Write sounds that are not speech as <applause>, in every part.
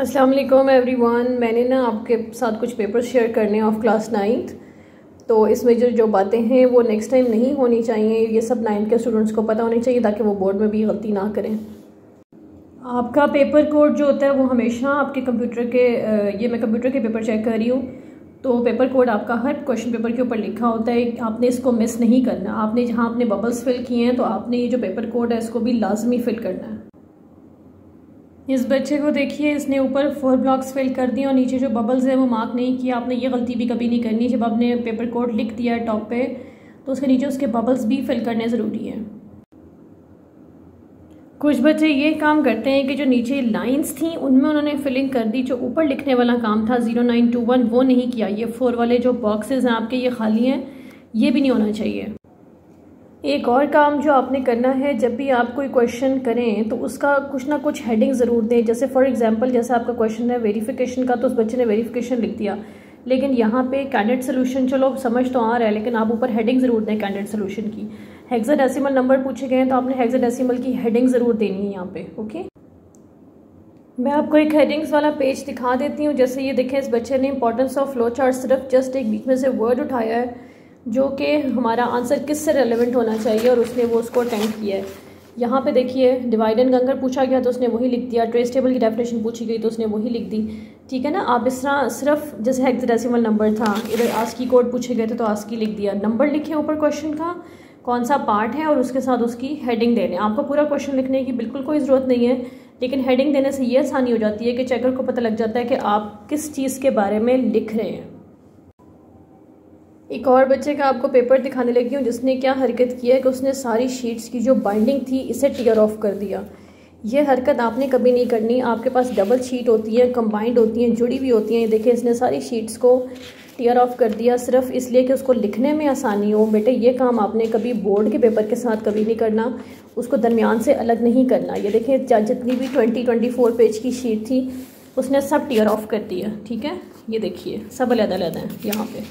असलकम every one मैंने ना आपके साथ कुछ पेपर शेयर करने ऑफ क्लास नाइन्थ तो इसमें जो जो बातें हैं वो नेक्स्ट टाइम नहीं होनी चाहिए ये सब नाइन्थ के स्टूडेंट्स को पता होनी चाहिए ताकि वो बोर्ड में भी गलती ना करें आपका पेपर कोड जो होता है वो हमेशा आपके कंप्यूटर के ये मैं कंप्यूटर के पेपर चेक कर रही हूँ तो पेपर कोड आपका हर क्वेश्चन पेपर के ऊपर लिखा होता है आपने इसको मिस नहीं करना आपने जहाँ आपने बबल्स फिल किए हैं तो आपने ये जो पेपर कोड है इसको भी लाजमी फिल करना है इस बच्चे को देखिए इसने ऊपर फोर ब्लॉक्स फिल कर दिए और नीचे जो बबल्स हैं वो मार्क नहीं किया आपने ये गलती भी कभी नहीं करनी जब आपने पेपर कोड लिख दिया है टॉप पे तो उसके नीचे उसके बबल्स भी फिल करने ज़रूरी हैं कुछ बच्चे ये काम करते हैं कि जो नीचे लाइंस थी उनमें उन्होंने फिलिंग कर दी जो ऊपर लिखने वाला काम था ज़ीरो नाइन टू वन वो नहीं किया ये फोर वाले जो बॉक्सेस हैं आपके ये खाली हैं ये भी नहीं होना चाहिए एक और काम जो आपने करना है जब भी आप कोई क्वेश्चन करें तो उसका कुछ ना कुछ हेडिंग ज़रूर दें जैसे फॉर एग्जांपल जैसे आपका क्वेश्चन है वेरिफिकेशन का तो उस बच्चे ने वेरिफिकेशन लिख दिया लेकिन यहाँ पे कैंडिडेट सोल्यूशन चलो समझ तो आ रहा है लेकिन आप ऊपर हेडिंग ज़रूर दें कैंडिडेट सोल्यूशन की हेक्साडेसिमल नंबर पूछे गए हैं तो आपने हेक्साडेसिमल की हेडिंग ज़रूर देनी है यहाँ पर ओके मैं आपको एक हेडिंग्स वाला पेज दिखा देती हूँ जैसे ये देखें इस बच्चे ने इंपॉर्टेंस ऑफ फ्लो चार्ट सिर्फ जस्ट एक बीच में से वर्ड उठाया है जो कि हमारा आंसर किस से रेलिवेंट होना चाहिए और उसने वो उसको अटैम्प्ट किया है यहाँ पे देखिए डिवाइड एंड कंकर पूछा गया तो उसने वही लिख दिया ट्रेस टेबल की डेफिनेशन पूछी गई तो उसने वही लिख दी ठीक है ना आप इस तरह सिर्फ जैसे हेक्सडेसिमल नंबर था इधर आस्की कोड पूछे गए थे तो आस्की लिख दिया नंबर लिखे ऊपर क्वेश्चन का कौन सा पार्ट है और उसके साथ उसकी हेडिंग देने आपको पूरा क्वेश्चन लिखने की बिल्कुल कोई ज़रूरत नहीं है लेकिन हेडिंग देने से ये आसानी हो जाती है कि चेकर को पता लग जाता है कि आप किस चीज़ के बारे में लिख रहे हैं एक और बच्चे का आपको पेपर दिखाने लगी हूँ जिसने क्या हरकत की है कि उसने सारी शीट्स की जो बाइंडिंग थी इसे टियर ऑफ कर दिया ये हरकत आपने कभी नहीं करनी आपके पास डबल शीट होती है कंबाइंड होती हैं जुड़ी हुई होती हैं ये देखिए इसने सारी शीट्स को टीयर ऑफ कर दिया सिर्फ इसलिए कि उसको लिखने में आसानी हो बेटे ये काम आपने कभी बोर्ड के पेपर के साथ कभी नहीं करना उसको दरमियान से अलग नहीं करना ये देखिए जितनी भी ट्वेंटी ट्वेंटी फोर पेज की शीट थी उसने सब टियर ऑफ कर दिया ठीक है ये देखिए सब अलग अलग हैं यहाँ पर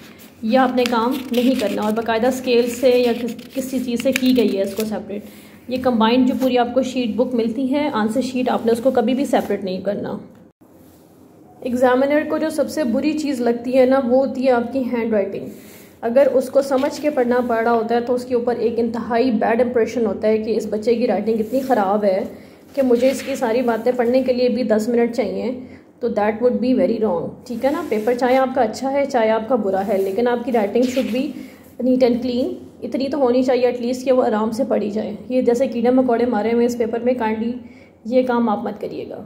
यह आपने काम नहीं करना और बाकायदा स्केल से या किस किसी चीज़ से की गई है इसको सेपरेट ये कंबाइंड जो पूरी आपको शीट बुक मिलती है आंसर शीट आपने उसको कभी भी सेपरेट नहीं करना एग्ज़ामिनर को जो सबसे बुरी चीज़ लगती है ना वो होती है आपकी हैंड राइटिंग अगर उसको समझ के पढ़ना पड़ रहा होता है तो उसके ऊपर एक इंतहाई बैड इंप्रेशन होता है कि इस बच्चे की राइटिंग इतनी ख़राब है कि मुझे इसकी सारी बातें पढ़ने के लिए भी दस मिनट चाहिए तो that would be very wrong ठीक है ना पेपर चाहे आपका अच्छा है चाहे आपका बुरा है लेकिन आपकी राइटिंग शुड भी नीट एंड क्लीन इतनी तो होनी चाहिए एटलीस्ट कि वो आराम से पढ़ी जाए ये जैसे कीड़े मकोड़े मारे हुए इस पेपर में काइंडली ये काम आप मत करिएगा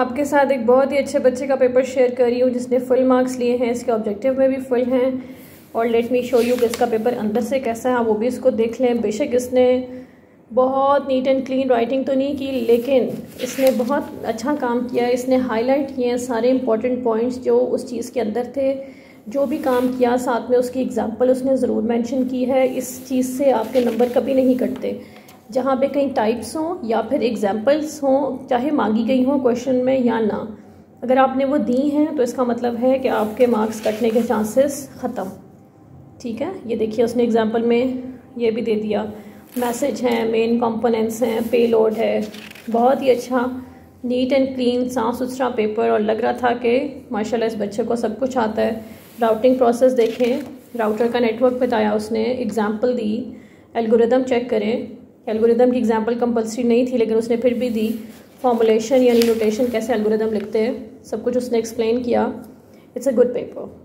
आपके साथ एक बहुत ही अच्छे बच्चे का पेपर शेयर कर रही हूँ जिसने फुल मार्क्स लिए हैं इसके ऑब्जेक्टिव में भी फुल हैं और लेट मी शो यू कि इसका पेपर अंदर से कैसा है वो भी इसको देख लें बेशक इसने बहुत नीट एंड क्लीन राइटिंग तो नहीं की लेकिन इसने बहुत अच्छा काम किया है इसने हाईलाइट किए हैं सारे इंपॉर्टेंट पॉइंट्स जो उस चीज़ के अंदर थे जो भी काम किया साथ में उसकी एग्जांपल उसने ज़रूर मेंशन की है इस चीज़ से आपके नंबर कभी नहीं कटते जहाँ पे कहीं टाइप्स हों या फिर एग्जांपल्स हों चाहे मांगी गई हों क्वेश्चन में या ना अगर आपने वो दी हैं तो इसका मतलब है कि आपके मार्क्स कटने के चांसेस ख़त्म ठीक है ये देखिए उसने एग्ज़ाम्पल में ये भी दे दिया मैसेज हैं मेन कंपोनेंट्स हैं पे लोड है बहुत ही अच्छा नीट एंड क्लीन साफ सुथरा पेपर और लग रहा था कि माशाल्लाह इस बच्चे को सब कुछ आता है राउटिंग प्रोसेस देखें राउटर का नेटवर्क बताया उसने एग्ज़ाम्पल दी एल्गोरिदम चेक करें एल्गोरिदम की एग्ज़ाम्पल कंपलसरी नहीं थी लेकिन उसने फिर भी दी फॉर्मुलेशन यानी नोटेशन कैसे एल्गोरिदम लिखते हैं सब कुछ उसने एक्सप्लेन किया it's a good paper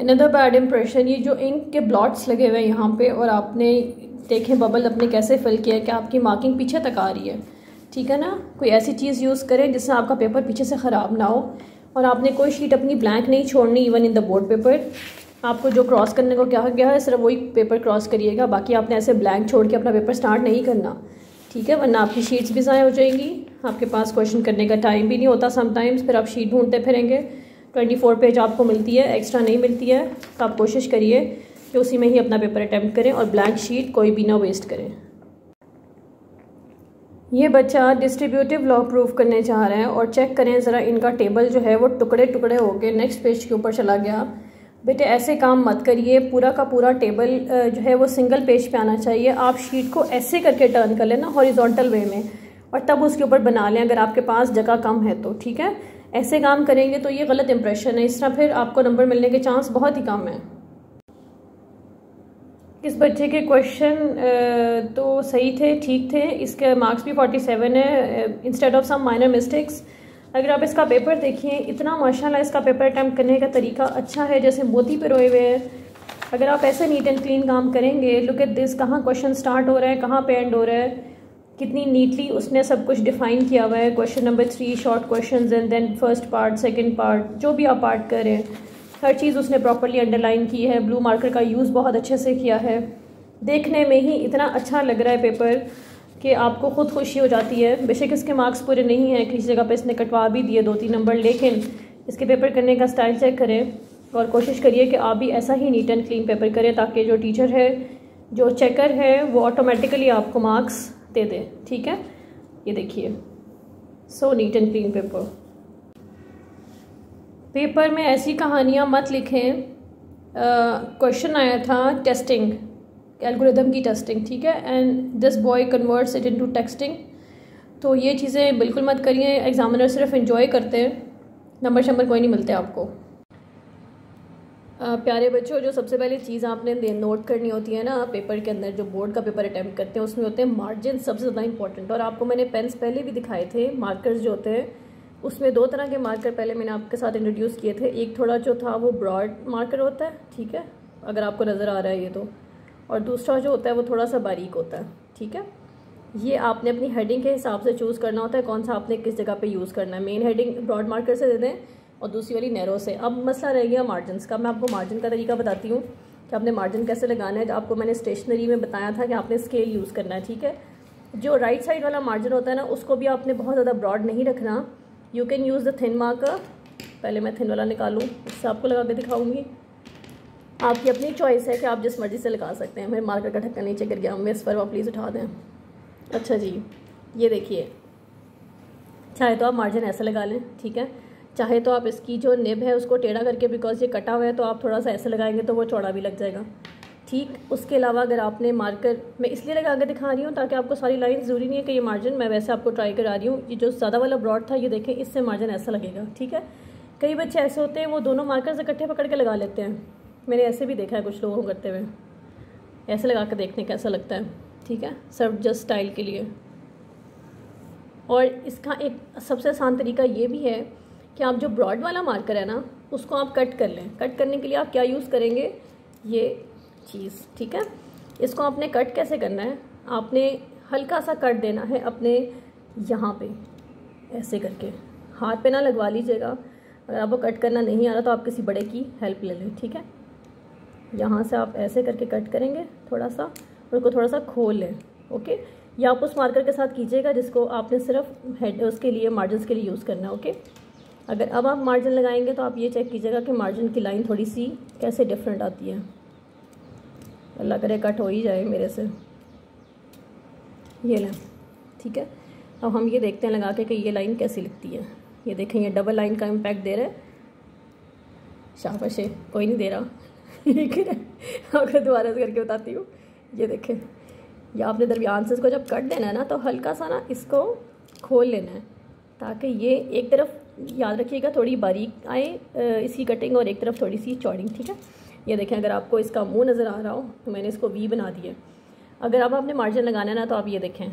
another bad impression ये जो इंक के ब्लॉट्स लगे हुए हैं यहाँ पे और आपने देखें बबल अपने कैसे फिल किया है कि आपकी मार्किंग पीछे तक आ रही है ठीक है ना कोई ऐसी चीज़ यूज़ करें जिससे आपका पेपर पीछे से ख़राब ना हो और आपने कोई शीट अपनी ब्लैंक नहीं छोड़नी even in the board paper आपको जो क्रॉस करने को कहा गया है सिर्फ वही पेपर क्रॉस करिएगा बाकी आपने ऐसे ब्लैंक छोड़ के अपना पेपर स्टार्ट नहीं करना ठीक है वरना आपकी शीट्स भी ज़ाया हो जाएंगी आपके पास क्वेश्चन करने का टाइम भी नहीं होता समटाइम्स फिर आप शीट ढूंढते फिरेंगे ट्वेंटी फोर पेज आपको मिलती है एक्स्ट्रा नहीं मिलती है तो आप कोशिश करिए कि उसी में ही अपना पेपर अटैम्प्ट करें और ब्लैंक शीट कोई भी ना वेस्ट करें ये बच्चा डिस्ट्रीब्यूटिव लॉ प्रूव करने जा रहे हैं और चेक करें ज़रा इनका टेबल जो है वो टुकड़े टुकड़े हो गए नेक्स्ट पेज के ऊपर चला गया बेटे ऐसे काम मत करिए पूरा का पूरा टेबल जो है वो सिंगल पेज पे आना चाहिए आप शीट को ऐसे करके टर्न कर लेना हॉरिजॉन्टल वे में और तब उसके ऊपर बना लें अगर आपके पास जगह कम है तो ठीक है ऐसे काम करेंगे तो ये गलत इंप्रेशन है इस तरह फिर आपको नंबर मिलने के चांस बहुत ही कम है इस बच्चे के क्वेश्चन तो सही थे ठीक थे इसके मार्क्स भी 47 है instead of some minor mistakes अगर आप इसका पेपर देखिए इतना माशाल्लाह इसका पेपर अटैम्प्ट करने का तरीका अच्छा है जैसे मोती रोए हुए हैं अगर आप ऐसे नीट एंड क्लीन काम करेंगे लुक एट दिस कहाँ क्वेश्चन स्टार्ट हो रहा है कहाँ पे एंड हो रहा है कितनी नीटली उसने सब कुछ डिफाइन किया हुआ है question number three short question and then first part second part जो भी आप पार्ट करें हर चीज़ उसने प्रॉपरली अंडरलाइन की है ब्लू मार्कर का यूज़ बहुत अच्छे से किया है देखने में ही इतना अच्छा लग रहा है पेपर कि आपको ख़ुद खुशी हो जाती है बेशक इसके मार्क्स पूरे नहीं हैं किसी जगह पर इसने कटवा भी दिए दो तीन नंबर लेकिन इसके पेपर करने का स्टाइल चेक करें और कोशिश करिए कि आप भी ऐसा ही नीट एंड क्लीन पेपर करें ताकि जो टीचर है जो चेकर है वो ऑटोमेटिकली आपको मार्क्स दे दें ठीक है ये देखिए so neat and clean paper paper में ऐसी कहानियाँ मत लिखें क्वेश्चन आया था टेस्टिंग एल्गोरिदम की टेस्टिंग ठीक है and this boy converts it into texting तो ये चीज़ें बिल्कुल मत करिए एग्जामिनर सिर्फ इन्जॉय करते हैं नंबर शंबर कोई नहीं मिलते आपको प्यारे बच्चों जो सबसे पहले चीज़ आपने नोट करनी होती है ना पेपर के अंदर जो बोर्ड का पेपर अटैम्प्ट करते हैं उसमें होते हैं मार्जिन सबसे ज़्यादा इंपॉर्टेंट और आपको मैंने पेन्स पहले भी दिखाए थे मार्कर्स जो होते हैं उसमें दो तरह के मार्कर पहले मैंने आपके साथ इंट्रोड्यूस किए थे एक थोड़ा जो था वो ब्रॉड मार्कर होता है ठीक है अगर आपको नज़र आ रहा है ये तो और दूसरा जो होता है वो थोड़ा सा बारीक होता है ठीक है ये आपने अपनी हेडिंग के हिसाब से चूज़ करना होता है कौन सा आपने किस जगह पे यूज़ करना है मेन हेडिंग ब्रॉड मार्कर से दे दें और दूसरी वाली नैरो से अब मसला रह गया मार्जिन का मैं आपको मार्जिन का तरीका बताती हूँ कि आपने मार्जिन कैसे लगाना है जो आपको मैंने स्टेशनरी में बताया था कि आपने स्केल यूज़ करना है ठीक है जो राइट साइड वाला मार्जिन होता है ना उसको भी आपने बहुत ज़्यादा ब्रॉड नहीं रखना you can use the thin mark पहले मैं थिन वाला निकालूँ इससे आपको लगा के दिखाऊँगी आपकी अपनी चॉइस है कि आप जिस मर्ज़ी से लगा सकते हैं मेरे मार्कर का ढक्का नीचे कर गया मैं इस पर आप प्लीज़ उठा दें अच्छा जी ये देखिए चाहे तो आप मार्जिन ऐसा लगा लें ठीक है चाहे तो आप इसकी जो निब है उसको टेढ़ा करके बिकॉज ये कटा हुआ है तो आप थोड़ा सा ऐसे लगाएंगे तो वो चौड़ा भी लग जाएगा ठीक उसके अलावा अगर आपने मार्कर मैं इसलिए लगा के दिखा रही हूँ ताकि आपको सारी लाइन ज़रूरी नहीं है कि ये मार्जिन मैं वैसे आपको ट्राई करा रही हूँ ये जो ज़्यादा वाला ब्रॉड था ये देखें इससे मार्जिन ऐसा लगेगा ठीक है कई बच्चे ऐसे होते हैं वो दोनों मार्कर्स इकट्ठे पकड़ के लगा लेते हैं मैंने ऐसे भी देखा है कुछ लोगों को करते हुए ऐसे लगा कर देखने कैसा लगता है ठीक है सर्व जस्ट स्टाइल के लिए और इसका एक सबसे आसान तरीका ये भी है कि आप जो ब्रॉड वाला मार्कर है ना उसको आप कट कर लें कट करने के लिए आप क्या यूज़ करेंगे ये चीज़ ठीक है इसको आपने कट कैसे करना है आपने हल्का सा कट देना है अपने यहाँ पे ऐसे करके हाथ पे ना लगवा लीजिएगा अगर आपको कट करना नहीं आ रहा तो आप किसी बड़े की हेल्प ले लें ठीक है यहाँ से आप ऐसे करके कट करेंगे थोड़ा सा और उसको थोड़ा सा खोल लें ओके या आप उस मार्कर के साथ कीजिएगा जिसको आपने सिर्फ हेड उसके लिए मार्जिन के लिए यूज़ करना है ओके अगर अब आप मार्जिन लगाएंगे तो आप ये चेक कीजिएगा कि मार्जिन की लाइन थोड़ी सी कैसे डिफरेंट आती है अल्लाह करे कट हो ही जाए मेरे से ये लें ठीक है अब हम ये देखते हैं लगा के कि ये लाइन कैसी लगती है ये देखें ये डबल लाइन का इम्पैक्ट दे रहा है शाबाश है कोई नहीं दे रहा ठीक <laughs> है अगर दोबारा से करके बताती हूँ ये देखें या आपने दरमियान से इसको जब कट देना है ना तो हल्का सा ना इसको खोल लेना है ताकि ये एक तरफ याद रखिएगा थोड़ी बारीक आए इसकी कटिंग और एक तरफ थोड़ी सी चौड़िंग ठीक है ये देखें अगर आपको इसका मुंह नज़र आ रहा हो तो मैंने इसको वी बना दिया अगर आप आपने मार्जिन लगाना है ना तो आप ये देखें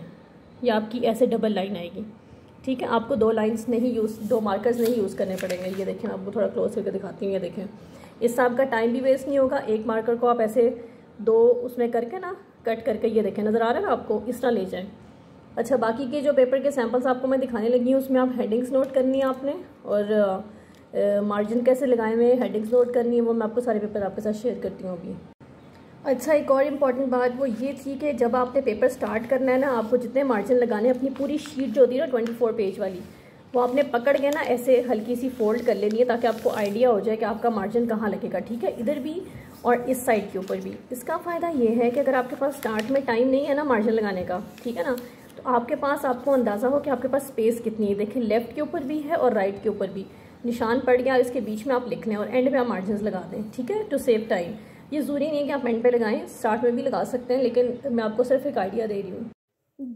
ये आपकी ऐसे डबल लाइन आएगी ठीक है आपको दो लाइंस नहीं यूज़ दो मार्कर्स नहीं यूज़ करने पड़ेंगे ये देखें आपको थोड़ा क्लोज करके दिखाती हूँ ये देखें इससे आपका टाइम भी वेस्ट नहीं होगा एक मार्कर को आप ऐसे दो उसमें करके ना कट करके ये देखें नज़र आ रहा है ना आपको इस तरह ले जाएँ अच्छा बाकी के जो पेपर के सैम्पल्स आपको मैं दिखाने लगी हूँ उसमें आप हेडिंग्स नोट करनी है आपने और मार्जिन कैसे लगाए हुए हेडिंग्स नोट करनी है वो मैं आपको सारे पेपर आपके साथ शेयर करती हूँ अभी अच्छा एक और इम्पॉर्टेंट बात वो ये थी कि जब आपने पेपर स्टार्ट करना है ना आपको जितने मार्जिन लगाने अपनी पूरी शीट जो होती है ना ट्वेंटी फोर पेज वाली वो आपने पकड़ के ना ऐसे हल्की सी फोल्ड कर लेनी है ताकि आपको आइडिया हो जाए कि आपका मार्जिन कहाँ लगेगा ठीक है इधर भी और इस साइड के ऊपर भी इसका फ़ायदा ये है कि अगर आपके पास स्टार्ट में टाइम नहीं है ना मार्जिन लगाने का ठीक है ना तो आपके पास आपको अंदाज़ा हो कि आपके पास स्पेस कितनी है देखें लेफ़्ट के ऊपर भी है और राइट के ऊपर भी निशान पड़ गया इसके बीच में आप लिख लें और एंड में आप मार्जिन लगा दें ठीक है टू सेव टाइम ये ज़रूरी नहीं है कि आप एंड पे लगाएं स्टार्ट में भी लगा सकते हैं लेकिन मैं आपको सिर्फ एक आइडिया दे रही हूँ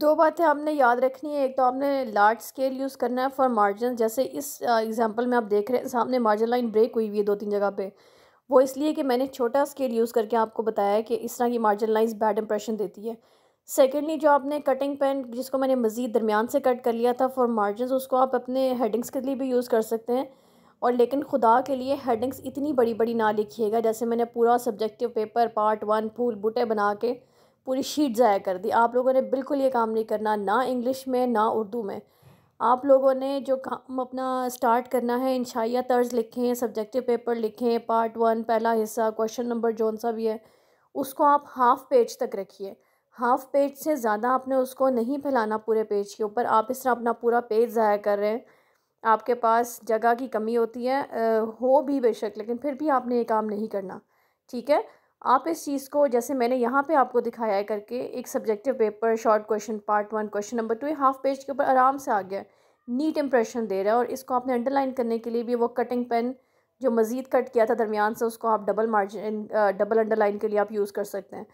दो बातें आपने याद रखनी है एक तो आपने लार्ज स्केल यूज़ करना है फॉर मार्जिन जैसे इस एग्जाम्पल में आप देख रहे हैं सामने मार्जिन लाइन ब्रेक हुई हुई है दो तीन जगह पर वो इसलिए कि मैंने छोटा स्केल यूज़ करके आपको बताया कि इस तरह की मार्जिन लाइन्स बैड इंप्रेशन देती है सेकेंडली जो आपने कटिंग पेन जिसको मैंने मज़ीद दरमियान से कट कर लिया था फॉर मार्जिन उसको आप अपने हेडिंग्स के लिए भी यूज़ कर सकते हैं और लेकिन खुदा के लिए हेडिंग्स इतनी बड़ी बड़ी ना लिखिएगा जैसे मैंने पूरा सब्जेक्टिव पेपर पार्ट वन फूल बूटे बना के पूरी शीट ज़ाया कर दी आप लोगों ने बिल्कुल ये काम नहीं करना ना इंग्लिश में ना उर्दू में आप लोगों ने जो काम अपना स्टार्ट करना है इंशाइया तर्ज लिखें सब्जेक्टिव पेपर लिखें पार्ट वन पहला हिस्सा क्वेश्चन नंबर जोन सा भी है उसको आप हाफ़ पेज तक रखिए हाफ़ पेज से ज़्यादा आपने उसको नहीं फैलाना पूरे पेज के ऊपर आप इस तरह अपना पूरा पेज ज़ाया कर रहे हैं आपके पास जगह की कमी होती है आ, हो भी बेशक लेकिन फिर भी आपने ये काम नहीं करना ठीक है आप इस चीज़ को जैसे मैंने यहाँ पे आपको दिखाया है करके एक subjective paper short question part one question number two half page के ऊपर आराम से आ गया नीट इंप्रेशन दे रहा है और इसको आपने अंडरलाइन करने के लिए भी वो कटिंग पेन जो मज़ीद कट किया था दरमियान से उसको आप डबल मार्जिन डबल अंडरलाइन के लिए आप यूज़ कर सकते हैं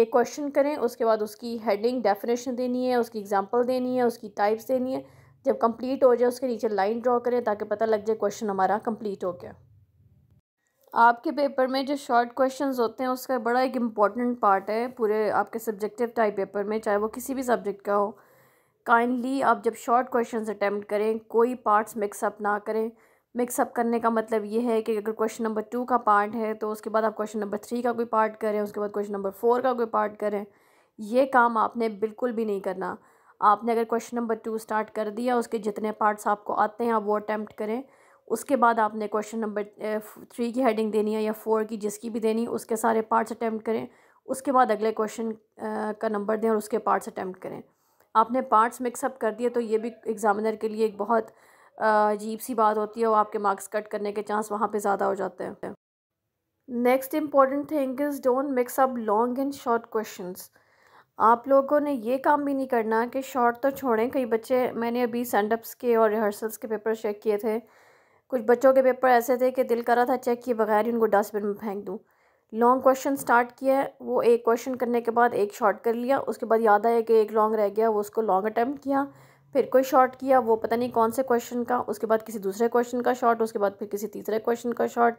एक क्वेश्चन करें उसके बाद उसकी हेडिंग डेफिनेशन देनी है उसकी एग्जांपल देनी है उसकी टाइप्स देनी है जब कंप्लीट हो जाए उसके नीचे लाइन ड्रॉ करें ताकि पता लग जाए क्वेश्चन हमारा कंप्लीट हो गया आपके पेपर में जो शॉर्ट क्वेश्चन होते हैं उसका बड़ा एक इम्पॉर्टेंट पार्ट है पूरे आपके सब्जेक्टिव टाइप पेपर में चाहे वो किसी भी सब्जेक्ट का हो काइंडली आप जब शॉर्ट क्वेश्चन अटैम्प्ट करें कोई पार्ट्स मिक्सअप ना करें मिक्सअप करने का मतलब ये है कि अगर क्वेश्चन नंबर टू का पार्ट है तो उसके बाद आप क्वेश्चन नंबर थ्री का कोई पार्ट करें उसके बाद क्वेश्चन नंबर फोर का कोई पार्ट करें ये काम आपने बिल्कुल भी नहीं करना आपने अगर क्वेश्चन नंबर टू स्टार्ट कर दिया उसके जितने पार्ट्स आपको आते हैं आप वो अटैम्प्ट करें उसके बाद आपने क्वेश्चन नंबर थ्री की हेडिंग देनी है या फोर की जिसकी भी देनी उसके सारे पार्ट्स अटैम्प्ट करें उसके बाद अगले क्वेश्चन का नंबर दें और उसके पार्ट्स अटैम्प्ट करें आपने पार्ट्स मिक्सअप कर दिए तो ये भी एग्ज़ामिनर के लिए एक बहुत अजीब सी बात होती है वो आपके मार्क्स कट करने के चांस वहाँ पे ज़्यादा हो जाते हैं next important thing is don't mix up long and short questions आप लोगों ने ये काम भी नहीं करना कि शॉर्ट तो छोड़ें कई बच्चे मैंने अभी सेंडअप्स के और रिहर्सल्स के पेपर चेक किए थे कुछ बच्चों के पेपर ऐसे थे कि दिल करा था चेक किए बगैर ही उनको डस्टबिन में फेंक दूँ लॉन्ग क्वेश्चन स्टार्ट किया वो एक क्वेश्चन करने के बाद एक शॉर्ट कर लिया उसके बाद याद आया कि एक लॉन्ग रह गया वो उसको लॉन्ग अटैम्प्ट किया फिर कोई शॉर्ट किया वो पता नहीं कौन से क्वेश्चन का उसके बाद किसी दूसरे क्वेश्चन का शॉर्ट उसके बाद फिर किसी तीसरे क्वेश्चन का शॉर्ट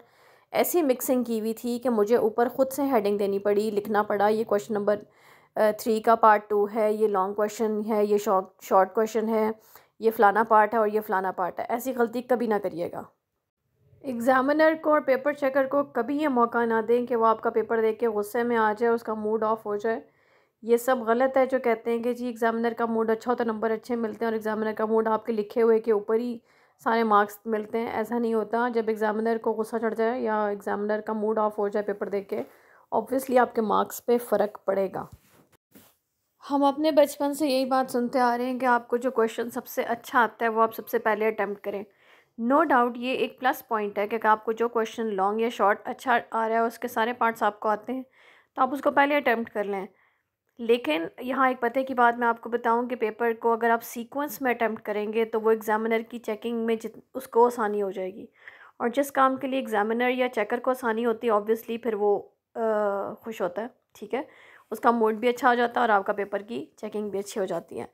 ऐसी मिक्सिंग की हुई थी कि मुझे ऊपर ख़ुद से हेडिंग देनी पड़ी लिखना पड़ा ये क्वेश्चन नंबर थ्री का पार्ट टू है ये लॉन्ग क्वेश्चन है ये शॉर्ट शॉर्ट क्वेश्चन है ये फ़लाना पार्ट है और ये फ़लाना पार्ट है ऐसी गलती कभी ना करिएगा एग्ज़ामिनर को और पेपर चेकर को कभी ये मौका ना दें कि वो आपका पेपर देख के गुस्से में आ जाए उसका मूड ऑफ़ हो जाए ये सब गलत है जो कहते हैं कि जी एग्ज़ामिनर का मूड अच्छा हो तो नंबर अच्छे मिलते हैं और एग्ज़ामिनर का मूड आपके लिखे हुए के ऊपर ही सारे मार्क्स मिलते हैं ऐसा नहीं होता जब एग्ज़ामिनर को गुस्सा चढ़ जाए या एग्ज़ामिनर का मूड ऑफ हो जाए पेपर देख के ऑब्वियसली आपके मार्क्स पे फ़र्क पड़ेगा हम अपने बचपन से यही बात सुनते आ रहे हैं कि आपको जो क्वेश्चन सबसे अच्छा आता है वो आप सबसे पहले अटैम्प्ट करें नो no डाउट ये एक प्लस पॉइंट है कि आपको जो क्वेश्चन लॉन्ग या शॉर्ट अच्छा आ रहा है उसके सारे पार्ट्स आपको आते हैं तो आप उसको पहले अटैम्प्ट कर लें लेकिन यहाँ एक पते की बात मैं आपको बताऊँ कि पेपर को अगर आप सीक्वेंस में अटैम्प्ट करेंगे तो वो एग्ज़ामिनर की चेकिंग में जित उसको आसानी हो जाएगी और जिस काम के लिए एग्ज़ामिनर या चेकर को आसानी होती है ऑब्वियसली फिर वो आ, खुश होता है ठीक है उसका मूड भी अच्छा हो जाता है और आपका पेपर की चेकिंग भी अच्छी हो जाती है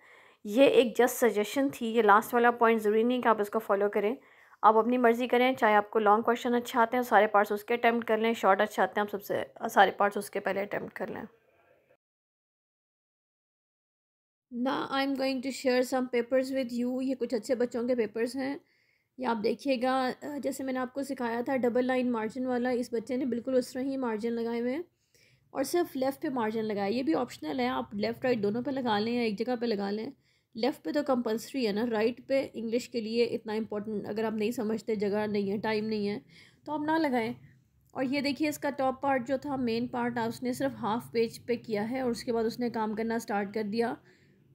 ये एक जस्ट सजेशन थी ये लास्ट वाला पॉइंट ज़रूरी नहीं कि आप इसको फॉलो करें आप अपनी मर्ज़ी करें चाहे आपको लॉन्ग क्वेश्चन अच्छा आते हैं सारे पार्ट्स उसके अटैम्प्ट कर लें शॉर्ट अच्छा आते हैं आप सबसे सारे पार्ट्स उसके पहले अटैम्प्ट कर लें ना I am going to share some papers with you ये कुछ अच्छे बच्चों के पेपर्स हैं ये आप देखिएगा जैसे मैंने आपको सिखाया था डबल लाइन मार्जिन वाला इस बच्चे ने बिल्कुल उस तरह ही मार्जिन लगाए हुए हैं और सिर्फ लेफ़्ट पे मार्जिन लगाया ये भी ऑप्शनल है आप लेफ़्ट राइट दोनों पे लगा लें या एक जगह पे लगा लें लेफ़्ट पे तो कंपलसरी है ना राइट पे इंग्लिश के लिए इतना इंपॉर्टेंट अगर आप नहीं समझते जगह नहीं है टाइम नहीं है तो आप ना लगाएं और ये देखिए इसका टॉप पार्ट जो था मेन पार्ट उसने सिर्फ हाफ पेज पे किया है और उसके बाद उसने काम करना स्टार्ट कर दिया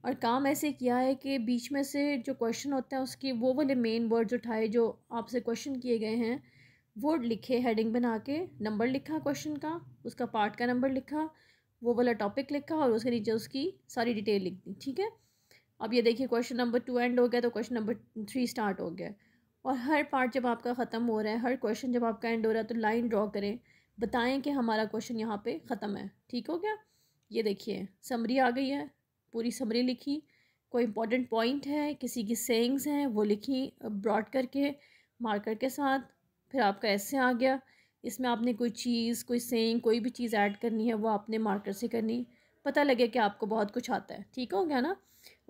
और काम ऐसे किया है कि बीच में से जो क्वेश्चन होता है उसकी वो वाले मेन वर्ड्स उठाए जो आपसे क्वेश्चन किए गए हैं वो लिखे हेडिंग बना के नंबर लिखा क्वेश्चन का उसका पार्ट का नंबर लिखा वो वाला टॉपिक लिखा और उसके नीचे उसकी सारी डिटेल लिख दी ठीक है अब ये देखिए क्वेश्चन नंबर टू एंड हो गया तो क्वेश्चन नंबर थ्री स्टार्ट हो गया और हर पार्ट जब आपका ख़त्म हो रहा है हर क्वेश्चन जब आपका एंड हो रहा है तो लाइन ड्रॉ करें बताएं कि हमारा क्वेश्चन यहाँ पे ख़त्म है ठीक हो गया ये देखिए समरी आ गई है पूरी समरी लिखी कोई इंपॉर्टेंट पॉइंट है किसी की सेंग्स हैं वो लिखी ब्रॉड करके मार्कर के साथ फिर आपका ऐसे आ गया इसमें आपने कोई चीज़ कोई सेंग कोई भी चीज़ ऐड करनी है वो आपने मार्कर से करनी पता लगे कि आपको बहुत कुछ आता है ठीक हो गया ना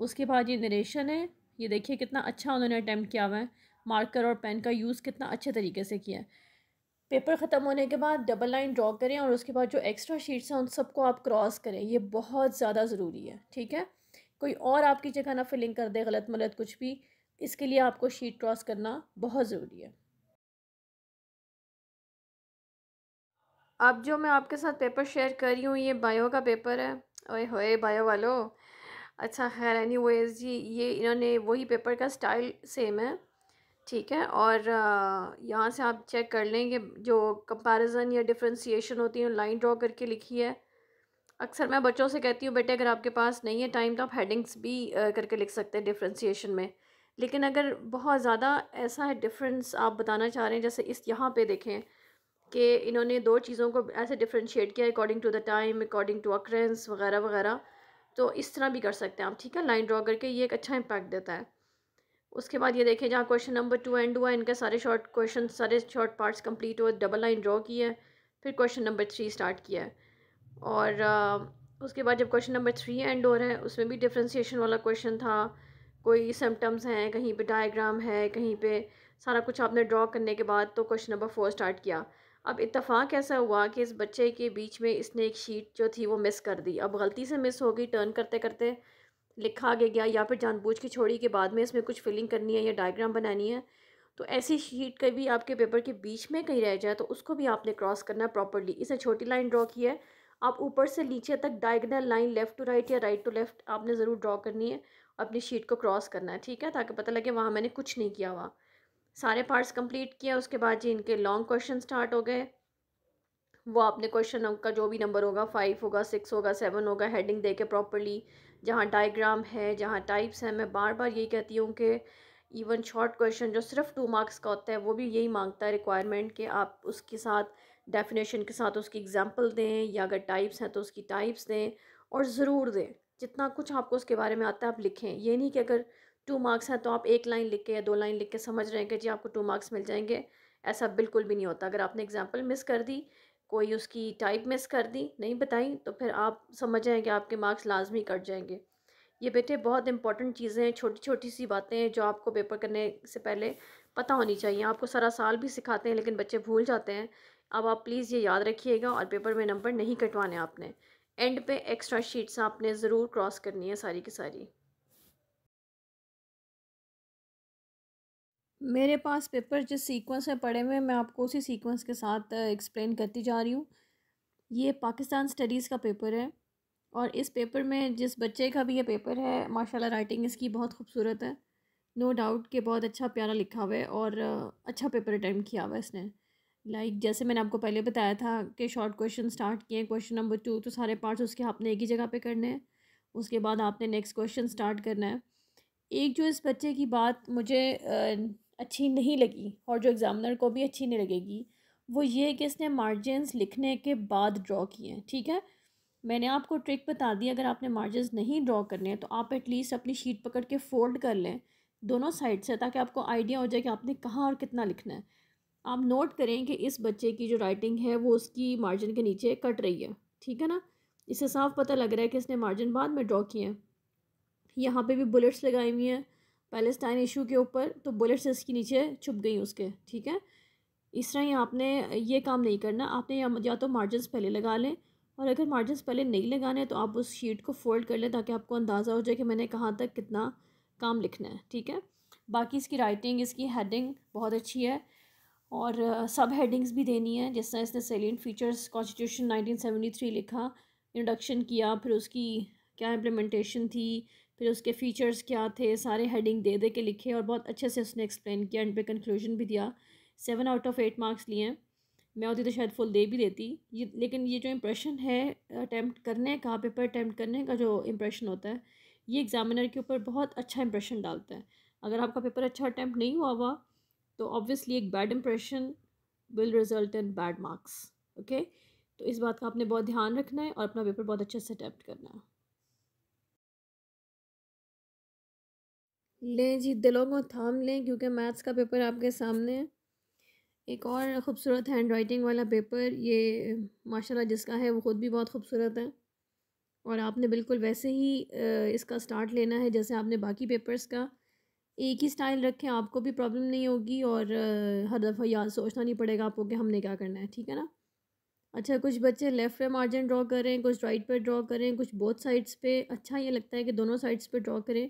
उसके बाद ये नरेशन है ये देखिए कितना अच्छा उन्होंने अटैम्प्ट किया हुआ है मार्कर और पेन का यूज़ कितना अच्छे तरीके से किया है पेपर ख़त्म होने के बाद डबल लाइन ड्रॉ करें और उसके बाद जो एक्स्ट्रा शीट्स हैं उन सबको आप क्रॉस करें ये बहुत ज़्यादा ज़रूरी है ठीक है कोई और आपकी जगह ना फिलिंग कर दे गलत मलत कुछ भी इसके लिए आपको शीट क्रॉस करना बहुत ज़रूरी है अब जो मैं आपके साथ पेपर शेयर कर रही हूँ ये बायो का पेपर है ओए होए बायो वालो अच्छा खैर एनी वेज जी ये इन्होंने वही पेपर का स्टाइल सेम है ठीक है और यहाँ से आप चेक कर लें कि जो कंपैरिजन या डिफ्रेंसीशन होती है लाइन ड्रॉ करके लिखी है अक्सर मैं बच्चों से कहती हूँ बेटे अगर आपके पास नहीं है टाइम तो आप हेडिंग्स भी करके लिख सकते हैं डिफ्रेंसिएशन में लेकिन अगर बहुत ज़्यादा ऐसा है डिफरेंस आप बताना चाह रहे हैं जैसे इस यहाँ पे देखें कि इन्होंने दो चीज़ों को ऐसे डिफ्रेंशिएट किया according to the time according to occurrence वगैरह वगैरह तो इस तरह भी कर सकते हैं आप ठीक है लाइन ड्रॉ करके ये एक अच्छा इम्पैक्ट देता है उसके बाद ये देखें जहाँ क्वेश्चन नंबर टू एंड हुआ इनके सारे शॉर्ट क्वेश्चन सारे शॉर्ट पार्ट्स कंप्लीट हुए डबल लाइन ड्रॉ की है फिर क्वेश्चन नंबर थ्री स्टार्ट किया है और आ, उसके बाद जब क्वेश्चन नंबर थ्री एंड हो रहा है उसमें भी डिफ्रेंसीशन वाला क्वेश्चन था कोई सिम्टम्स हैं कहीं पर डायग्राम है कहीं पर सारा कुछ आपने ड्रॉ करने के बाद तो क्वेश्चन नंबर फोर स्टार्ट किया अब इतफ़ाक़ ऐसा हुआ कि इस बच्चे के बीच में इसने एक शीट जो थी वो मिस कर दी अब गलती से मिस होगी टर्न करते करते लिखा आगे गया या फिर जानबूझ के छोड़ी के बाद में इसमें कुछ फिलिंग करनी है या डायग्राम बनानी है तो ऐसी शीट कभी आपके पेपर के बीच में कहीं रह जाए तो उसको भी आपने क्रॉस करना है प्रॉपरली इसे छोटी लाइन ड्रॉ की है आप ऊपर से नीचे तक diagonal line left to right या राइट टू लेफ़्ट आपने ज़रूर ड्रॉ करनी है अपनी शीट को क्रॉस करना है ठीक है ताकि पता लगे वहाँ मैंने कुछ नहीं किया हुआ सारे पार्ट्स कंप्लीट किए उसके बाद जी इनके लॉन्ग क्वेश्चन स्टार्ट हो गए वो आपने क्वेश्चन का जो भी नंबर होगा फाइव होगा सिक्स होगा सेवन होगा हेडिंग दे के प्रॉपरली जहाँ डायग्राम है जहाँ टाइप्स हैं मैं बार बार यही कहती हूँ कि इवन शॉर्ट क्वेश्चन जो सिर्फ टू मार्क्स का होता है वो भी यही मांगता है रिक्वायरमेंट कि आप उसके साथ डेफिनेशन के साथ उसकी एग्जांपल दें या अगर टाइप्स हैं तो उसकी टाइप्स दें और ज़रूर दें जितना कुछ आपको उसके बारे में आता है आप लिखें ये नहीं कि अगर टू मार्क्स हैं तो आप एक लाइन लिख के या दो लाइन लिख के समझ रहे हैं कि जी आपको टू मार्क्स मिल जाएंगे ऐसा बिल्कुल भी नहीं होता अगर आपने एग्जाम्पल मिस कर दी कोई उसकी टाइप मिस कर दी नहीं बताई तो फिर आप समझ जाएँ कि आपके मार्क्स लाजमी कट जाएंगे ये बेटे बहुत इंपॉर्टेंट चीज़ें हैं छोटी छोटी सी बातें हैं जो आपको पेपर करने से पहले पता होनी चाहिए आपको सारा साल भी सिखाते हैं लेकिन बच्चे भूल जाते हैं अब आप प्लीज़ ये याद रखिएगा और पेपर में नंबर नहीं कटवाने आपने एंड पे एक्स्ट्रा शीट्स आपने ज़रूर क्रॉस करनी है सारी की सारी मेरे पास पेपर जिस सीक्वेंस में पड़े हुए हैं मैं आपको उसी सीक्वेंस के साथ एक्सप्लेन करती जा रही हूँ ये पाकिस्तान स्टडीज़ का पेपर है और इस पेपर में जिस बच्चे का भी ये पेपर है माशाल्लाह राइटिंग इसकी बहुत खूबसूरत है नो डाउट कि बहुत अच्छा प्यारा लिखा हुआ है और अच्छा पेपर अटैम्प्ट किया हुआ है इसने लाइक like, जैसे मैंने आपको पहले बताया था कि शॉर्ट क्वेश्चन स्टार्ट किए क्वेश्चन नंबर टू तो सारे पार्ट्स उसके आपने एक ही जगह पे करने हैं उसके बाद आपने नेक्स्ट क्वेश्चन स्टार्ट करना है एक जो इस बच्चे की बात मुझे अच्छी नहीं लगी और जो एग्ज़ामिनर को भी अच्छी नहीं लगेगी वो ये कि इसने मार्जिनस लिखने के बाद ड्रॉ किए हैं ठीक है मैंने आपको ट्रिक बता दी अगर आपने मार्जिन नहीं ड्रॉ करने हैं तो आप एटलीस्ट अपनी शीट पकड़ के फोल्ड कर लें दोनों साइड से ताकि आपको आइडिया हो जाए कि आपने कहाँ और कितना लिखना है आप नोट करें कि इस बच्चे की जो राइटिंग है वो उसकी मार्जिन के नीचे कट रही है ठीक है ना इससे साफ पता लग रहा है कि इसने मार्जिन बाद में ड्रॉ किए हैं यहाँ पर भी बुलेट्स लगाई हुई हैं पैलेस्टाइन इशू के ऊपर तो बुलेट्स इसके नीचे छुप गई उसके ठीक है इस तरह आपने ये काम नहीं करना आपने या, या तो मार्जिन्स पहले लगा लें और अगर मार्जिन्स पहले नहीं लगाने तो आप उस शीट को फोल्ड कर लें ताकि आपको अंदाज़ा हो जाए कि मैंने कहाँ तक कितना काम लिखना है ठीक है बाकी इसकी राइटिंग इसकी हेडिंग बहुत अच्छी है और सब हेडिंग्स भी देनी है जिस तरह इसने सेलिन फीचर्स कॉन्स्टिट्यूशन 1973 लिखा इंट्रोडक्शन किया फिर उसकी क्या इम्प्लीमेंटेशन थी फिर उसके फीचर्स क्या थे सारे हेडिंग दे दे के लिखे और बहुत अच्छे से उसने एक्सप्लेन किया एंड पे कंक्लूजन भी दिया seven out of eight marks लिए मैं होती तो शायद फुल दे भी देती ये लेकिन ये जो इम्प्रेशन है अटैम्प्ट करने का पेपर अटैम्प्ट करने का जो इम्प्रेशन होता है ये एग्ज़ामिनर के ऊपर बहुत अच्छा इम्प्रेशन डालता है अगर आपका पेपर अच्छा अटैम्प्ट नहीं हुआ हुआ तो ऑब्वियसली एक bad impression will result in bad marks okay तो इस बात का आपने बहुत ध्यान रखना है और अपना पेपर बहुत अच्छे से अटैम्प्ट करना है लें जी दिलों को थाम लें क्योंकि मैथ्स का पेपर आपके सामने है एक और ख़ूबसूरत हैंड राइटिंग वाला पेपर ये माशाल्लाह जिसका है वो ख़ुद भी बहुत खूबसूरत है और आपने बिल्कुल वैसे ही इसका स्टार्ट लेना है जैसे आपने बाकी पेपर्स का एक ही स्टाइल रखें आपको भी प्रॉब्लम नहीं होगी और हर दफ़ा याद सोचना नहीं पड़ेगा आपको कि हमने क्या करना है ठीक है ना अच्छा कुछ बच्चे लेफ़्ट पे मार्जिन ड्रॉ करें कुछ राइट पे ड्रॉ करें कुछ बोथ साइड्स पे अच्छा ये लगता है कि दोनों साइड्स पे ड्रॉ करें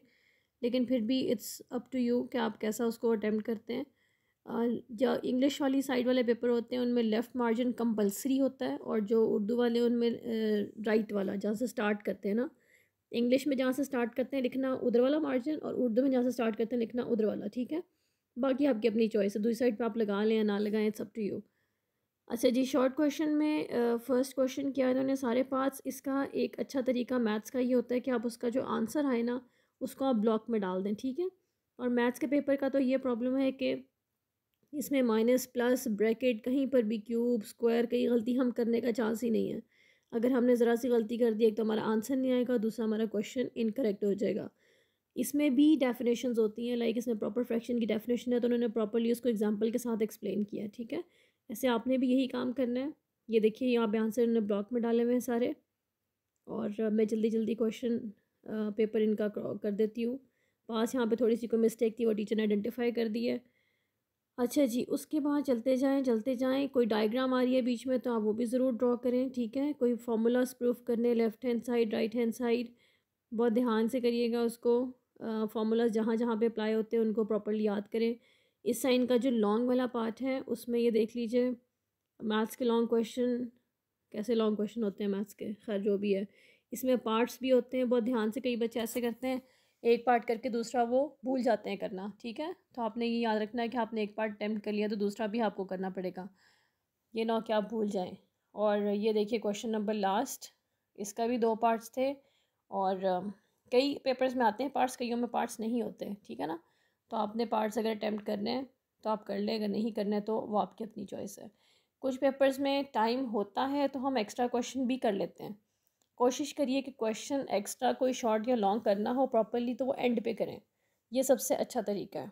लेकिन फिर भी इट्स अप टू यू कि आप कैसा उसको अटैम्प्ट करते हैं जो इंग्लिश वाली साइड वाले पेपर होते हैं उनमें लेफ़्ट मार्जिन कंपलसरी होता है और जो उर्दू वाले उनमें राइट वाला जहाँ से स्टार्ट करते हैं ना इंग्लिश में जहाँ से स्टार्ट करते हैं लिखना उधर वाला मार्जिन और उर्दू में जहाँ से स्टार्ट करते हैं लिखना उधर वाला ठीक है बाकी आपकी अपनी चॉइस है दूसरी साइड पर आप लगा लें या ना लगाएं इट्स अप टू यू अच्छा जी शॉर्ट क्वेश्चन में फ़र्स्ट क्वेश्चन किया इन्होंने सारे पार्ट्स इसका एक अच्छा तरीका मैथ्स का ये होता है कि आप उसका जो आंसर आए ना उसको आप ब्लॉक में डाल दें ठीक है और मैथ्स के पेपर का तो ये प्रॉब्लम है कि इसमें माइनस प्लस ब्रैकेट कहीं पर भी क्यूब स्क्वायर कहीं गलती हम करने का चांस ही नहीं है अगर हमने ज़रा सी गलती कर दी एक तो हमारा आंसर नहीं आएगा दूसरा हमारा क्वेश्चन इनकरेक्ट हो जाएगा इसमें भी डेफिनेशन होती हैं लाइक इसमें प्रॉपर फ्रैक्शन की डेफिनेशन है तो उन्होंने प्रॉपरली उसको एग्जाम्पल के साथ एक्सप्लेन किया ठीक है ऐसे आपने भी यही काम करना है ये देखिए यहाँ पे आंसर उन्होंने ब्लॉक में डाले हुए हैं सारे और मैं जल्दी जल्दी क्वेश्चन पेपर इनका कर देती हूँ पास यहाँ पे थोड़ी सी कोई मिस्टेक थी वो टीचर ने आइडेंटिफाई कर दी है अच्छा जी उसके बाद चलते जाएं चलते जाएं कोई डायग्राम आ रही है बीच में तो आप वो भी ज़रूर ड्रॉ करें ठीक है कोई फार्मूलाज प्रूफ करने left hand side right hand side बहुत ध्यान से करिएगा उसको फार्मूलाज जहाँ जहाँ पे अप्लाई होते हैं उनको प्रॉपरली याद करें इस साइन का जो लॉन्ग वाला पार्ट है उसमें ये देख लीजिए मैथ्स के लॉन्ग क्वेश्चन कैसे लॉन्ग क्वेश्चन होते हैं मैथ्स के खैर जो भी है इसमें पार्ट्स भी होते हैं बहुत ध्यान से कई बच्चे ऐसे करते हैं एक पार्ट करके दूसरा वो भूल जाते हैं करना ठीक है तो आपने ये याद रखना है कि आपने एक पार्ट अटैम्प्ट कर लिया तो दूसरा भी आपको करना पड़ेगा ये ना कि आप भूल जाएँ और ये देखिए क्वेश्चन नंबर लास्ट इसका भी दो पार्ट्स थे और कई पेपर्स में आते हैं पार्ट्स कईयों में पार्ट्स नहीं होते ठीक है ना तो आपने पार्ट्स अगर अटैम्प्ट करने हैं तो आप कर लें अगर नहीं करना है तो वो आपकी अपनी चॉइस है कुछ पेपर्स में टाइम होता है तो हम एक्स्ट्रा क्वेश्चन भी कर लेते हैं कोशिश करिए कि क्वेश्चन एक्स्ट्रा कोई शॉर्ट या लॉन्ग करना हो प्रॉपरली तो वो एंड पे करें ये सबसे अच्छा तरीका है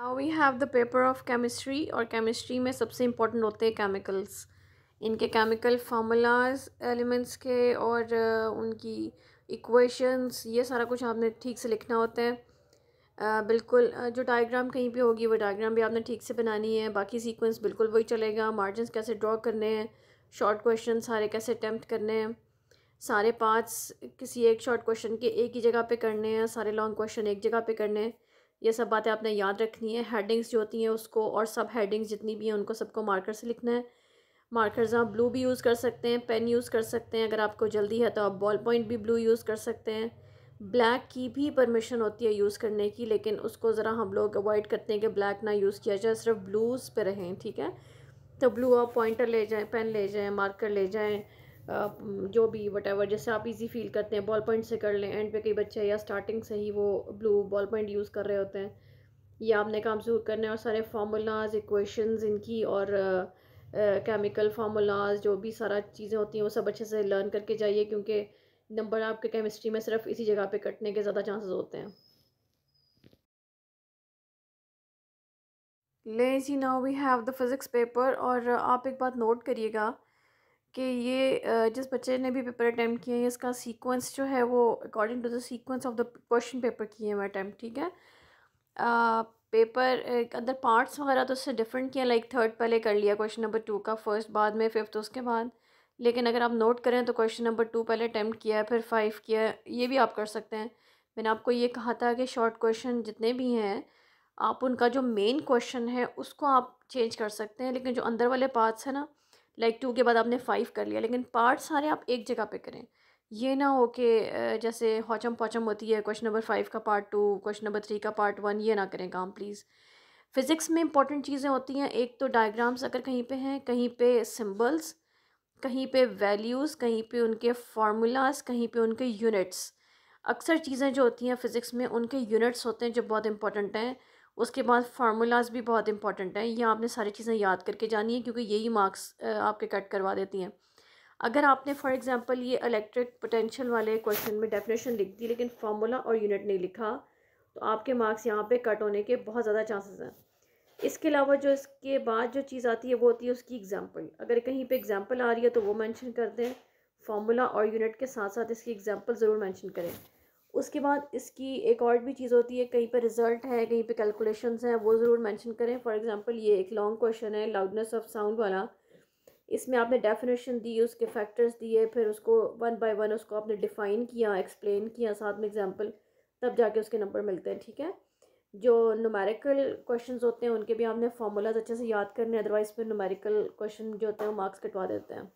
now we have the paper of chemistry और केमिस्ट्री में सबसे इम्पोर्टेंट होते हैं केमिकल्स इनके केमिकल फार्मूलाज एलिमेंट्स के और उनकी इक्वेशंस ये सारा कुछ आपने ठीक से लिखना होता है बिल्कुल जो डायग्राम कहीं पे होगी वो डायग्राम भी आपने ठीक से बनानी है बाकी सीक्वेंस बिल्कुल वही चलेगा मार्जिन कैसे ड्रॉ करने हैं शॉर्ट क्वेश्चन सारे कैसे अटैम्प्ट करने हैं सारे पार्ट्स किसी एक शॉर्ट क्वेश्चन के एक ही जगह पे करने हैं सारे लॉन्ग क्वेश्चन एक जगह पे करने हैं ये सब बातें आपने याद रखनी है हेडिंग्स जो होती हैं उसको और सब हेडिंग्स जितनी भी हैं उनको सबको मार्कर से लिखना है मार्कर्स आप ब्लू भी यूज़ कर सकते हैं पेन यूज़ कर सकते हैं अगर आपको जल्दी है तो आप बॉल पॉइंट भी ब्लू यूज़ कर सकते हैं ब्लैक की भी परमिशन होती है यूज़ करने की लेकिन उसको ज़रा हम लोग अवॉइड करते हैं कि ब्लैक ना यूज़ किया जाए सिर्फ ब्लूज़ पे रहें ठीक है तो ब्लू आप पॉइंटर ले जाएं पेन ले जाएं मार्कर ले जाएं जो भी वट जैसे आप इजी फील करते हैं बॉल पॉइंट से कर लें एंड पे कई बच्चे या स्टार्टिंग से ही वो ब्लू बॉल पॉइंट यूज़ कर रहे होते हैं या आपने काम शुरू करना है और सारे फार्मूलाज इक्वेशंस इनकी और केमिकल फार्मूलाज जो भी सारा चीज़ें होती हैं वो सब अच्छे से लर्न करके जाइए क्योंकि नंबर आपके केमिस्ट्री में सिर्फ इसी जगह पे कटने के ज़्यादा चांसेस होते हैं ले जी now we have the physics paper और आप एक बात नोट करिएगा कि ये जिस बच्चे ने भी पेपर अटैम्प्ट किए हैं इसका सीक्वेंस जो है वो according to the sequence of the question paper किए हैं वो अटैम्प्ट ठीक है आ, पेपर अंदर पार्ट्स वगैरह तो उससे डिफरेंट किया लाइक थर्ड पहले कर लिया क्वेश्चन नंबर टू का फर्स्ट बाद में फिफ्थ उसके बाद लेकिन अगर आप नोट करें तो क्वेश्चन नंबर टू पहले अटैम्प्ट किया है फिर फाइव किया है ये भी आप कर सकते हैं मैंने आपको ये कहा था कि शॉर्ट क्वेश्चन जितने भी हैं आप उनका जो मेन क्वेश्चन है उसको आप चेंज कर सकते हैं लेकिन जो अंदर वाले पार्ट्स हैं ना लाइक टू के बाद आपने फाइव कर लिया लेकिन पार्ट सारे आप एक जगह पर करें ये ना हो कि जैसे हौचम पौचम होती है क्वेश्चन नंबर फाइव का part two question number three का पार्ट वन ये ना करें काम प्लीज़ फिज़िक्स में इंपॉर्टेंट चीज़ें होती हैं एक तो डायग्राम्स अगर कहीं पे हैं कहीं पे सिंबल्स कहीं पे वैल्यूज़ कहीं पे उनके फार्मूलाज कहीं पे उनके यूनिट्स अक्सर चीज़ें जो होती हैं फ़िज़िक्स में उनके यूनिट्स होते हैं जो बहुत इंपॉर्टेंट हैं उसके बाद फार्मूलाज भी बहुत इंपॉर्टेंट हैं ये आपने सारी चीज़ें याद करके जानी है क्योंकि यही मार्क्स आपके कट करवा देती हैं अगर आपने फॉर एग्ज़ाम्पल ये इलेक्ट्रिक पोटेंशियल वाले क्वेश्चन में डेफिनेशन लिख दी लेकिन फार्मूला और यूनिट नहीं लिखा तो आपके मार्क्स यहाँ पे कट होने के बहुत ज़्यादा चांसेस हैं इसके अलावा जो इसके बाद जो चीज़ आती है वो होती है उसकी एग्ज़ाम्पल अगर कहीं पे एग्ज़ाम्पल आ रही है तो वो मेंशन कर दें फार्मूला और यूनिट के साथ साथ इसकी एग्ज़ाम्पल ज़रूर मेंशन करें उसके बाद इसकी एक और भी चीज़ होती है कहीं पर रिज़ल्ट है कहीं पे कैलकुलेशंस हैं वो ज़रूर मैंशन करें फॉर एग्ज़ाम्पल ये एक लॉन्ग क्वेश्चन है लाउडनेस ऑफ साउंड वाला इसमें आपने डेफिनेशन दी उसके फैक्टर्स दिए फिर उसको वन बाय वन उसको आपने डिफ़ाइन किया एक्सप्लेन किया साथ में एग्जाम्पल तब जाके उसके नंबर मिलते हैं ठीक है जो नुमेरिकल क्वेश्चन होते हैं उनके भी आपने फार्मूलाज अच्छे से याद करने अदरवाइज़ फिर नुमेरिकल क्वेश्चन जो होते हैं वो मार्क्स कटवा देते हैं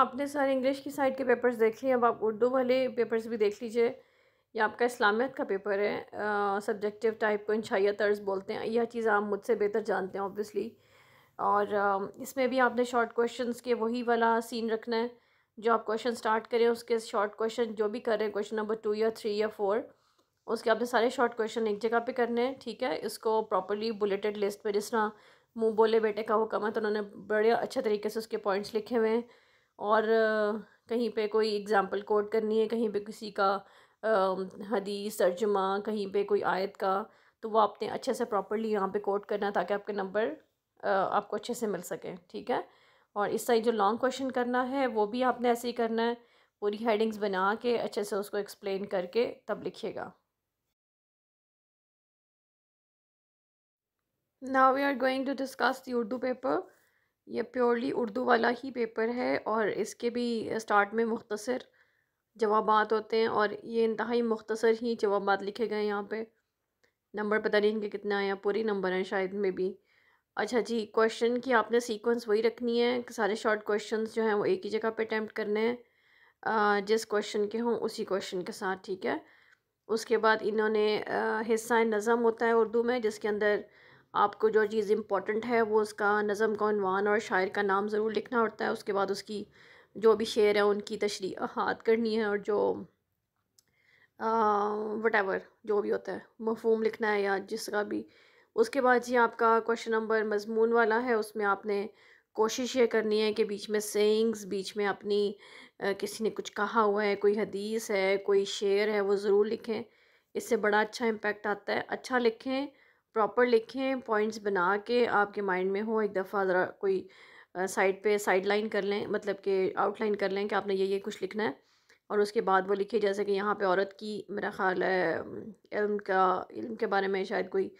आपने सारे इंग्लिश की साइड के पेपर्स देख लिए अब आप उर्दू वाले पेपर्स भी देख लीजिए या आपका इस्लामियत का पेपर है सब्जेक्टिव टाइप को इंशाया तर्ज बोलते हैं यह चीज़ आप मुझसे बेहतर जानते हैं ऑब्वियसली और आ, इसमें भी आपने शॉर्ट क्वेश्चंस के वही वाला सीन रखना है जो आप क्वेश्चन स्टार्ट करें उसके शॉर्ट क्वेश्चन जो भी कर रहे हैं क्वेश्चन नंबर टू या थ्री या फोर उसके आपने सारे शॉर्ट क्वेश्चन एक जगह पे करने हैं ठीक है इसको प्रॉपरली बुलेटेड लिस्ट पर जिस तरह मुँह बोले बेटे का हुक्म है तो उन्होंने बड़े अच्छे तरीके से उसके पॉइंट्स लिखे हुए हैं और कहीं पे कोई एग्जांपल कोड करनी है कहीं पे किसी का हदीस तर्जुमा कहीं पे कोई आयत का तो वो आपने अच्छे से प्रॉपरली यहाँ पे कोड करना ताकि आपके नंबर आपको अच्छे से मिल सकें ठीक है और इस साइड जो लॉन्ग क्वेश्चन करना है वो भी आपने ऐसे ही करना है पूरी हेडिंग्स बना के अच्छे से उसको एक्सप्लेन करके तब लिखिएगा now we are going to discuss the Urdu paper ये प्योरली उर्दू वाला ही पेपर है और इसके भी स्टार्ट में मुख्तसर जवाब होते हैं और ये इंतहाई मुख्तसर ही जवाब लिखे गए यहाँ पे नंबर पता नहीं इनके आए हैं पूरी नंबर हैं शायद में भी अच्छा जी क्वेश्चन की आपने सीक्वेंस वही रखनी है कि सारे शॉर्ट क्वेश्चंस जो हैं वो एक ही जगह पे अटैम्प्ट करने हैं जिस क्वेश्चन के हों उसी क्वेश्चन के साथ ठीक है उसके बाद इन्होंने हिस्सा नज़म होता है उर्दू में जिसके अंदर आपको जो चीज़ इम्पोर्टेंट है वो उसका नज़म का अनवान और शायर का नाम ज़रूर लिखना होता है उसके बाद उसकी जो भी शेर है उनकी तशरी हाथ करनी है और जो वट एवर जो भी होता है मफहम लिखना है या जिसका भी उसके बाद जी आपका क्वेश्चन नंबर मजमून वाला है उसमें आपने कोशिश ये करनी है कि बीच में सेंग्स बीच में अपनी आ, किसी ने कुछ कहा हुआ है कोई हदीस है कोई शेर है वो ज़रूर लिखें इससे बड़ा अच्छा इम्पेक्ट आता है अच्छा लिखें प्रॉपर लिखें पॉइंट्स बना के आपके माइंड में हो एक दफ़ा ज़रा कोई साइड पे साइड लाइन कर लें मतलब कि आउटलाइन कर लें कि आपने ये ये कुछ लिखना है और उसके बाद वो लिखे जैसे कि यहाँ पे औरत की मेरा ख्याल है इल्म का इल्म के बारे में शायद कोई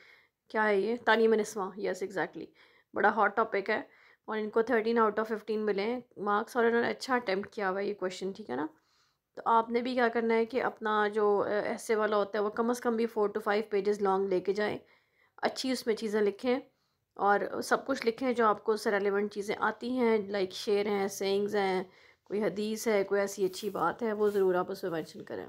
क्या है ये तालीम नस्वा यस एग्जैक्टली बड़ा हॉट टॉपिक है और इनको थर्टीन आउट ऑफ फिफ्टीन मिले हैं मार्क्स और इन्होंने अच्छा अटैम्प्ट किया हुआ है ये क्वेश्चन ठीक है ना तो आपने भी क्या करना है कि अपना जो ऐसे वाला होता है वो कम अज़ कम भी four to five pages long लेके जाएं अच्छी उसमें चीज़ें लिखें और सब कुछ लिखें जो आपको उससे रेलिवेंट चीज़ें आती हैं लाइक शेर हैं सेंग्स हैं कोई हदीस है कोई ऐसी अच्छी बात है वो ज़रूर आप उसमें मैंशन करें